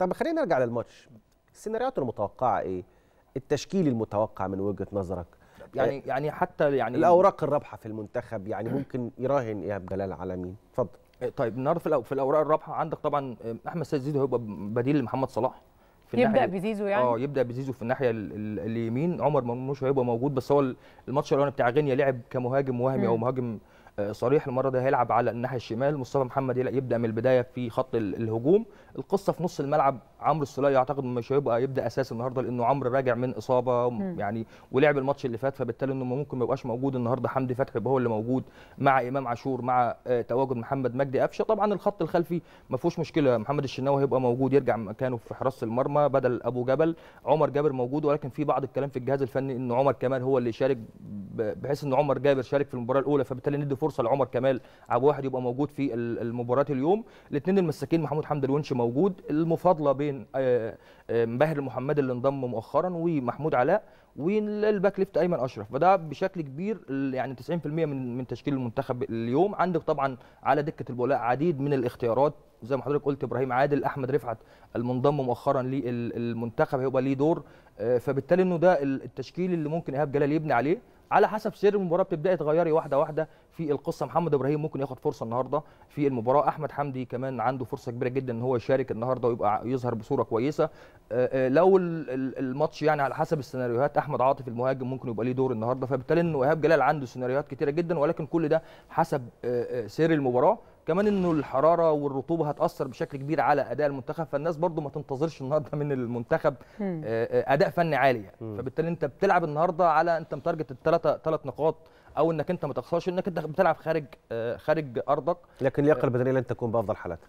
طب خلينا نرجع للماتش السيناريوهات المتوقعه ايه التشكيل المتوقع من وجهه نظرك يعني آه، يعني حتى يعني الاوراق الرابحه في المنتخب يعني ممكن يراهن ايهاب جلال على مين اتفضل آه، طيب النهارده في الاوراق الرابحه عندك طبعا آه، احمد سيد زيزو هيبقى بديل لمحمد صلاح في يبدا بزيزو يعني اه يبدا بزيزو في الناحيه اليمين عمر مرموش هيبقى موجود بس هو الماتش الاولاني بتاع غينيا لعب كمهاجم وهمي او مهاجم صريح المره دي هيلعب على الناحيه الشمال مصطفى محمد يبدا من البدايه في خط الهجوم القصه في نص الملعب عمرو السوليه يعتقد مش هيبقى يبدا اساس النهارده لانه عمرو راجع من اصابه م. يعني ولعب الماتش اللي فات فبالتالي انه ممكن ما يبقاش موجود النهارده حمدي فتحي يبقى هو اللي موجود مع امام عاشور مع آه، تواجد محمد مجدي قفشه طبعا الخط الخلفي ما فيهوش مشكله محمد الشناوي هيبقى موجود يرجع مكانه في حراسه المرمى بدل ابو جبل عمر جابر موجود ولكن في بعض الكلام في الجهاز الفني ان عمر كمال هو اللي شارك بحيث ان عمر جابر شارك في المباراه الاولى فبالتالي ندي فرصه لعمر كمال عبد واحد يبقى موجود في المباراه اليوم الاثنين المساكين محمود حمدي الونش موجود المفاضله بين بين آه، آه، ماهر محمد اللي انضم مؤخرا ومحمود علاء والباك ليفت ايمن اشرف فده بشكل كبير يعني 90% من من تشكيل المنتخب اليوم عندك طبعا على دكه البولاء عديد من الاختيارات زي ما حضرتك قلت ابراهيم عادل احمد رفعت المنضم مؤخرا للمنتخب هيبقى ليه دور آه، فبالتالي انه ده التشكيل اللي ممكن ايهاب جلال يبني عليه على حسب سير المباراه بتبداي تغيري واحده واحده في القصه محمد ابراهيم ممكن ياخد فرصه النهارده في المباراه احمد حمدي كمان عنده فرصه كبيره جدا ان هو يشارك النهارده ويبقى يظهر بصوره كويسه آه، آه، لو الماتش يعني على حسب السيناريوهات احمد عاطف المهاجم ممكن يبقى ليه دور النهارده فبالتالي ان ايهاب جلال عنده سيناريوهات كتيره جدا ولكن كل ده حسب آه، سير المباراه كمان انه الحراره والرطوبه هتاثر بشكل كبير على اداء المنتخب فالناس برضو ما تنتظرش النهارده من المنتخب آه، آه، اداء فني عالي يعني. فبالتالي انت بتلعب النهارده على انت متارجت الثلاثه ثلاث نقاط او انك انت ما تخسرش انك انت بتلعب خارج آه، خارج ارضك لكن اللياقه البدنيه لن تكون بافضل حالاتها